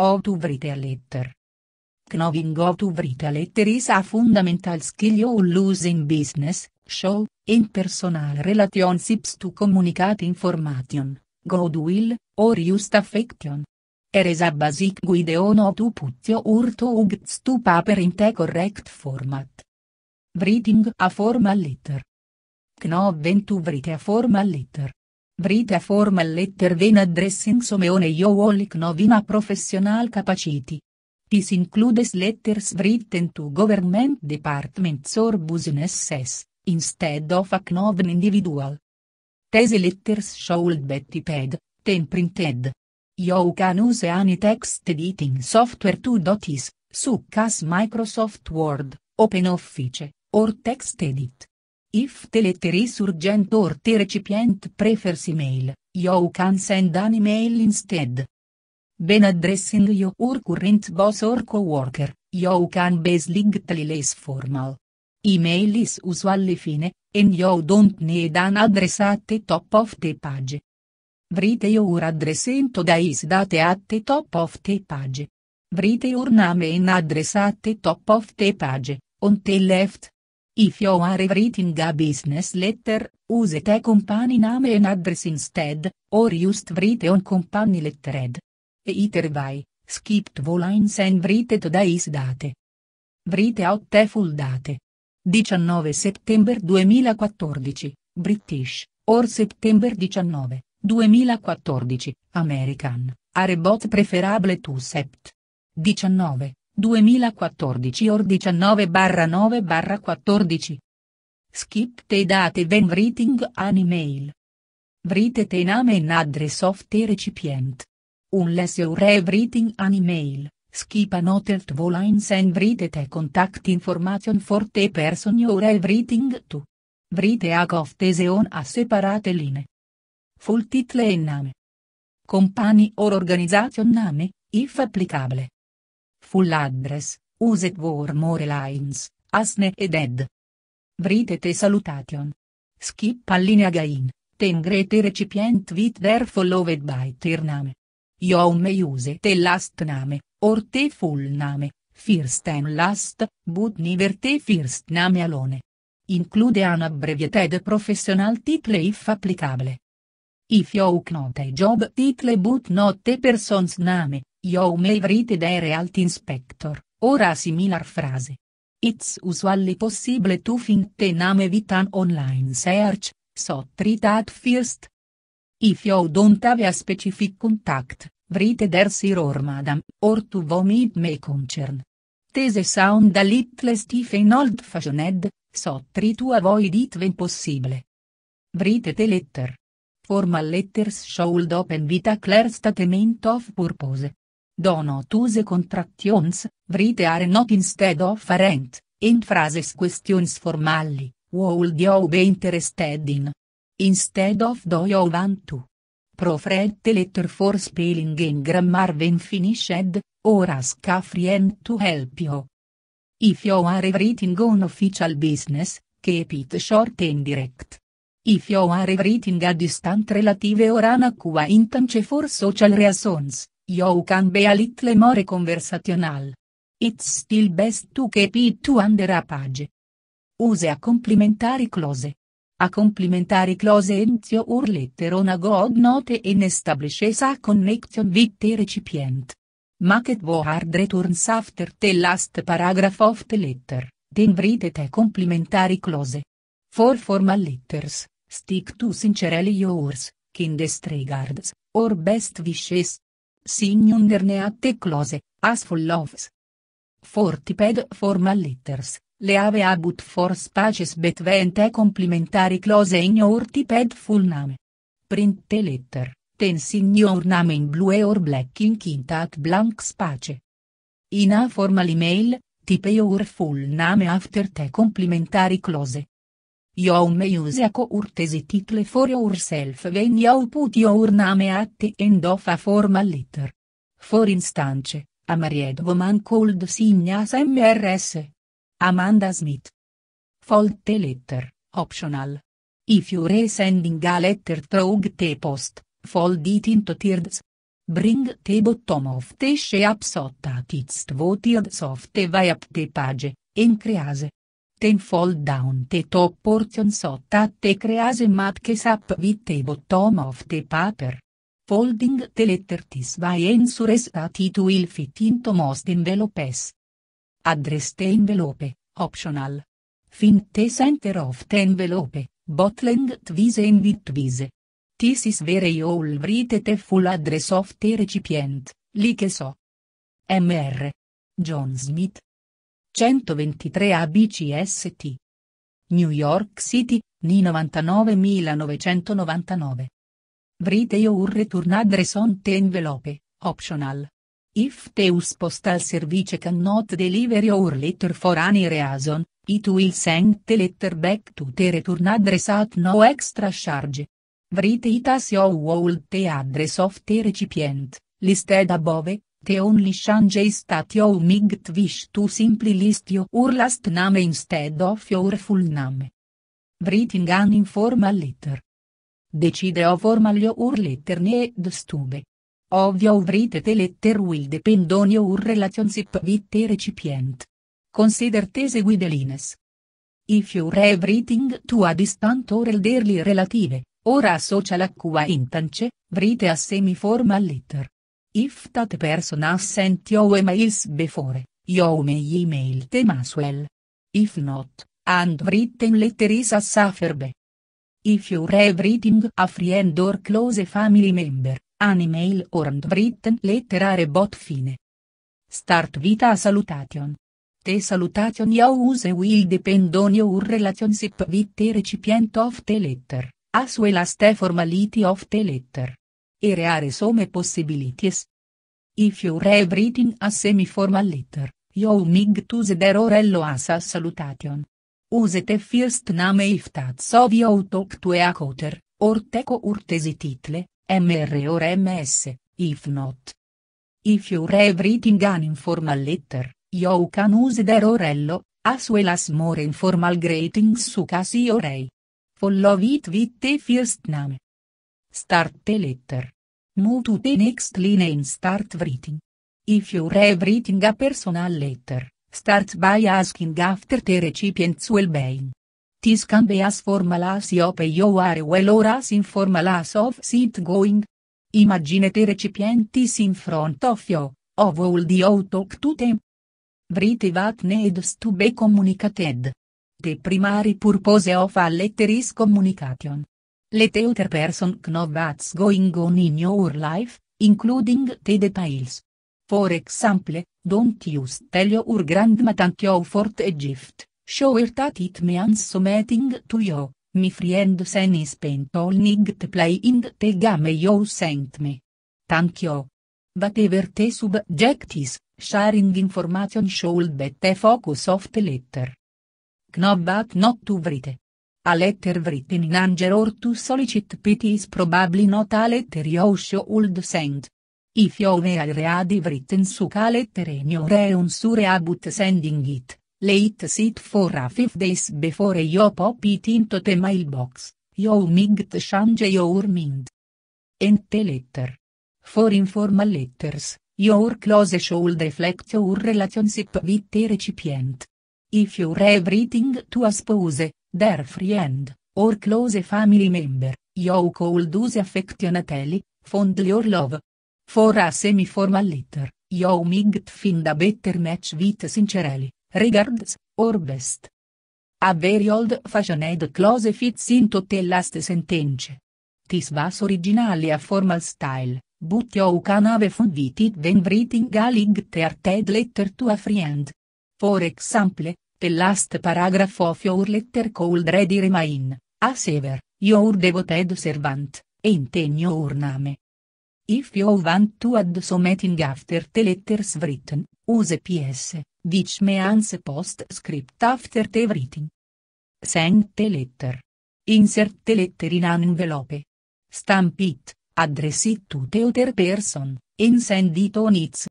How to write a letter. Knowing how to write a letter is a fundamental skill you lose in business, show, in personal relationships to communicate information, goodwill, or just affection. Eres a basic guide on how to put your thoughts to paper in the correct format. Writing a formal letter. Know when to write a formal letter. Vrite formal letter ven addressing someone yo wallik novina professional capacity. This includes letters written to government departments or businesses, instead of a acknowledged individual. These letters should be typed, then printed. You can use any text editing software to do this, such as Microsoft Word, OpenOffice, or TextEdit. If the letter is urgent or the recipient prefers email, you can send an email instead. Ben addressing your current boss or co-worker, you can be slightly less formal. Email is usually fine, and you don't need an address at the top of the page. Write your address into the is date at the top of the page. Write your name and address at the top of the page, on the left. If you are writing a business letter, use the company name and address instead, or just write on company letterhead. Either way, skip two lines and write today's date. Write out the full date. 19 settembre 2014, British, or September 19, 2014, American, are both preferable to sept. 19. 2014 or 19-9-14. Skip te date ven writing an email. Write the name and address of the recipient. Unless you are writing an email, skip a note noted volines and write the contact information for the person you are writing to. Write a of the a separate line. Full title e name. Company or organization name, if applicable. Full address, use it more lines, asne ed ed. Vrite te salutation. Skip gain, again, tengrete recipient with their followed by ter name. You may use te last name, or te full name, first and last, but never te first name alone. Include an abbreviated professional title if applicable. If you know a job title but not a person's name, Your favorite reality inspector, ora a similar frase. It's usually possible to find the name with an online search, so treat at first. If you don't have a specific contact, write there's error madam, or to whom it may concern. These sound a little stiff and old-fashioned, so try to avoid it when possible. Write the letter. Formal letters should open with a clear statement of purpose. Donot use contractions, vrite are not instead of arent, in phrases questions formally, would you be interested in? Instead of do you want to? Profred the letter for spelling and grammar when finished, or ask a friend to help you. If you are writing on official business, keep it short and direct. If you are writing a distant relative or an acquaintance for social reasons, You can be a little more conversational. It's still best to keep it to under a page. Use a complimentary clause. A complimentary clause ends your letter on a good note and establishes a connection with the recipient. Make it hard returns after the last paragraph of the letter, then read it a complimentary clause. For formal letters, stick to sincerely yours, kindest regards, or best wishes. Signunder neatte close, as full ofs. Fortiped formal letters, le ave abut for spaces betvente complimentari close in ortiped full name. Print the letter, ten signor name in blue or black in quinta at blank space. In a formal email, type your full name after te complimentari close. You me use a co urtesi title for yourself when you put your name at the end of a formal letter. For instance, a married woman called signas MRS. Amanda Smith. Folte letter, optional. If you're sending a letter through the post, fold it into thirds. Bring the bottom of the sheet so that it's voted soft via the page, and crease ten fold down the top portion so that the crease mat che sap with the bottom of the paper. Folding the letter tis by ensures that it will fit into most envelopes. Address the envelope, optional. Fin the center of the envelope, bottling tvise in with twice. This is very all write the full address of the recipient, like so. Mr. John Smith. 123 ABCST. New York City, Ni 99999. Vrite your return address on the envelope, optional. If Teus Postal Service cannot deliver your letter for any reason, it will send the letter back to the return address at no extra charge. Vrite it as your old the address of the recipient, listed above, The only change is that you might wish to simply list your last name instead of your full name. Writing an informal letter. Decide o formal your letter need stube. Ovvio Of your letter will depend on your relationship with the recipient. Consider tese guidelines. If you have writing to a distant or elderly relative, ora associa l'acquaintance, write a semi-formal letter. If that person has sent you emails before, you may email them as well. If not, handwritten letter is a saferbe. If you're writing a friend or close family member, an email or handwritten letter are both fine. Start with a salutation. The salutation you use will depend on your relationship with the recipient of the letter, as well as the formality of the letter e reare some possibilities. If you're everything a semi-formal letter, you mig to the orello as a salutation. Use the first name if that's of you talk to a coter, or teco urtesi title, mr or ms, if not. If you're everything an informal letter, you can use der orello, as well as more informal greetings su casi orei. Follow it with the first name. Start the letter. Move to the next line and start writing. If you you're writing a personal letter, start by asking after the recipient's well-being. This can be as formal as hope you are well or as informal as of sit going. Imagine the recipient is in front of you, of all the you talk to them. Write what needs to be communicated. The primary purpose of a letter is communication. Let other person know what's going on in your life, including the details. For example, don't use tell your grandma thank you for a gift, show her that it means something to you, mi friend sen spent all night playing the game you sent me. Thank you. Whatever the subject is, sharing information should be the focus of the letter. Know but not to write. A letter written in anger or to solicit pity is probably not a letter you should send. If you were a written such a letter and you were sure about sending it, late sit for a five days before you pop it into the mailbox, you might change your mind. End the letter. For informal letters, your close should reflect your relationship with the recipient. If you you're everything to a spouse, their friend, or close family member, you could use affectionately, fondly or love. For a semi-formal letter, you might find a better match with sincerely, regards, or best. A very old-fashioned close fits into the last sentence. This was originally a formal style, but you can have fun with it when writing a linked letter to a friend. For example, the last paragraph of your letter called ready remain, as ever, your devoted servant, and in your name. If you want to add something after the letters written, use PS, which means postscript after the writing. Send the letter. Insert the letter in an envelope. Stamp it, address it to the other person, and send it on its